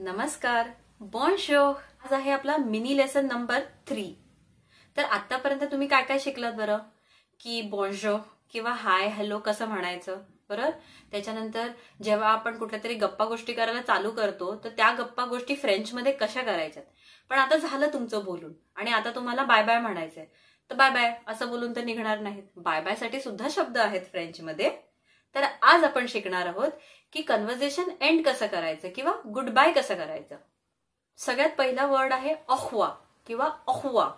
नमस्कार बॉन शो आज आहे आपला मिनी लेसन नंबर थ्री तर आतापर्यंत तुम्ही काय काय शिकलात बरं की बॉन्शो किंवा हाय हॅलो कसं म्हणायचं बरं त्याच्यानंतर जेव्हा आपण कुठल्या तरी गप्पा गोष्टी करायला चालू करतो तर त्या गप्पा गोष्टी फ्रेंचमध्ये कशा करायच्यात पण आता झालं तुमचं बोलून आणि आता तुम्हाला बाय बाय म्हणायचंय तर बाय बाय असं बोलून तर निघणार नाहीत बाय बायसाठी सुद्धा शब्द आहेत फ्रेंचमध्ये तर आज आपण शिकणार आहोत की कन्व्हर्सेशन एंड कसं करायचं किंवा गुड बाय कसं करायचं सगळ्यात पहिला वर्ड आहे अहवा किंवा अहवा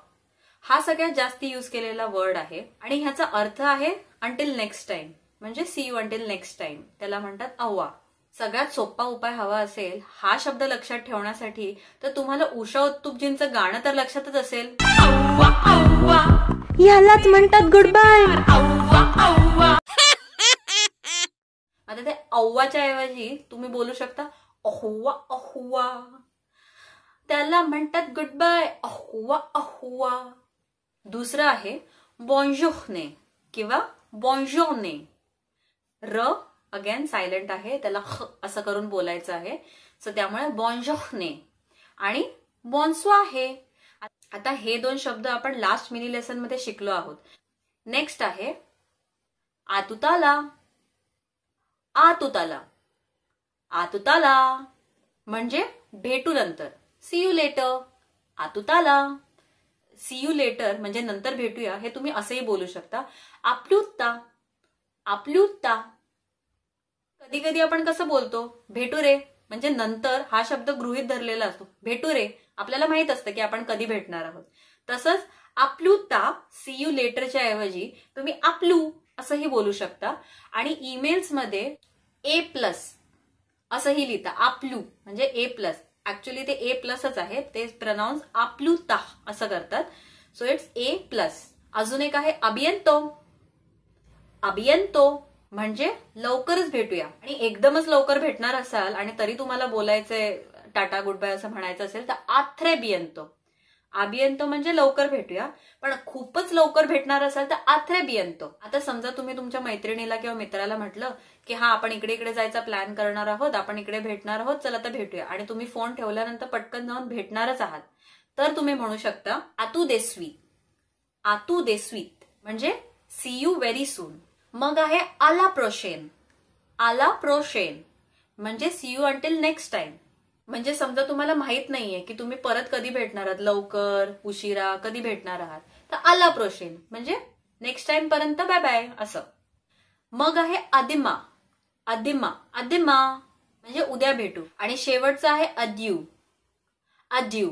हा सगळ्यात जास्ती युज केलेला वर्ड आहे आणि ह्याचा अर्थ आहे अंटिल नेक्स्ट टाइम म्हणजे see you until next time त्याला म्हणतात अहवा सगळ्यात सोपा उपाय हवा असेल हा शब्द लक्षात ठेवण्यासाठी तर तुम्हाला उषा उत्तुपजींचं गाणं तर लक्षातच असेल यालाच म्हणतात गुड बाय आता ते अव्वाच्या ऐवजी तुम्ही बोलू शकता अहुवा अहुवा त्याला म्हणतात गुड बाय अहुवा अहुवा दुसरं आहे बॉन्जोखने किंवा बॉन्झोने र अगेन सायलेंट आहे त्याला ख असं करून बोलायचं आहे सो त्यामुळे बॉन्जोखने आणि बॉन्सो आहे आता हे दोन शब्द आपण लास्ट मिनी लेसन मध्ये शिकलो आहोत नेक्स्ट आहे आतुताला आतुताला आतुताला म्हणजे भेटू नंतर सी यू लेटर आतुताला सी यू लेटर म्हणजे नंतर भेटूया हे तुम्ही असंही बोलू शकता आपल्युत्ता आपल्युत्ता कधी कधी आपण कसं बोलतो भेटू रे म्हणजे नंतर हा शब्द गृहित धरलेला असतो भेटू रे आपल्याला माहित असतं की आपण कधी भेटणार आहोत तसंच आपलुता सी यू लेटरच्या ऐवजी तुम्ही आपलू असंही बोलू शकता आणि ईमेल्समध्ये ए प्लस असंही लिहिता आपलू म्हणजे ए प्लस ऍक्च्युली ते ए प्लसच आहे ते प्रनाऊन्स आपलू ता असं करतात सो इट्स ए प्लस अजून एक आहे अभियंतो अभियंतो म्हणजे लवकरच भेटूया आणि एकदमच लवकर भेटणार असाल आणि तरी तुम्हाला बोलायचंय टाटा गुड बाय असं म्हणायचं असेल तर आथ्रे बियंतो आबियंतो म्हणजे लवकर भेटूया पण खूपच लवकर भेटणार असाल तर आथरे बियंत आता समजा तुम्ही तुमच्या मैत्रिणीला किंवा मित्राला म्हटलं की हा आपण इकडे इकडे जायचा प्लॅन करणार आहोत आपण इकडे भेटणार आहोत चला तर भेटूया आणि तुम्ही फोन ठेवल्यानंतर पटकन जाऊन भेटणारच आहात तर तुम्ही म्हणू शकता आतू देस्वी आतू देस्वीत म्हणजे सी यू व्हेरी सून मग आहे आला प्रोशेन आला प्रोशेन म्हणजे see you until next time म्हणजे समजा तुम्हाला माहित नाहीये की तुम्ही परत कधी भेटणार आहात लवकर उशिरा कधी भेटणार आहात तर आला प्रोशेन म्हणजे नेक्स्ट टाइम पर्यंत बाय बाय असं मग आहे आदिमा आदिमा आदिमा म्हणजे उद्या भेटू आणि शेवटचं आहे अद्यू अद्यू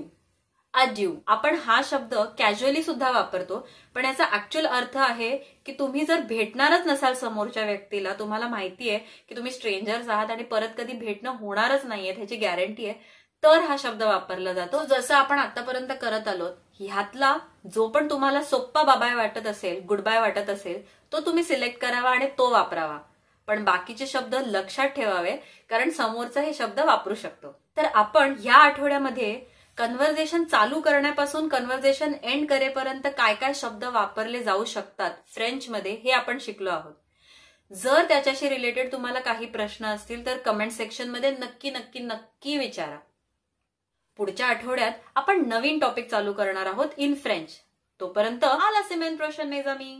अड्यू आपण हा शब्द कॅज्युअली सुद्धा वापरतो पण याचा ऍक्च्युअल अर्थ आहे की तुम्ही जर भेटणारच नसाल समोरच्या व्यक्तीला तुम्हाला माहिती आहे की तुम्ही स्ट्रेंजर्स आहात आणि परत कधी भेटणं होणारच नाहीये ह्याची गॅरंटी आहे तर हा शब्द वापरला जातो जसं आपण आतापर्यंत करत आलो ह्यातला जो पण तुम्हाला सोप्पा बाबाय वाटत असेल बाय वाटत असेल तो तुम्ही सिलेक्ट करावा आणि तो वापरावा पण बाकीचे शब्द लक्षात ठेवावे कारण समोरचा हे शब्द वापरू शकतो तर आपण या आठवड्यामध्ये कन्व्हर्जेशन चालू करण्यापासून कन्व्हर्जेशन एंड करेपर्यंत काय काय शब्द वापरले जाऊ शकतात फ्रेंचमध्ये हे आपण शिकलो आहोत जर त्याच्याशी रिलेटेड तुम्हाला काही प्रश्न असतील तर कमेंट सेक्शनमध्ये नक्की नक्की नक्की विचारा पुढच्या आठवड्यात आपण नवीन टॉपिक चालू करणार आहोत इन फ्रेंच तोपर्यंत आला सिमेंट रोशन नेजामी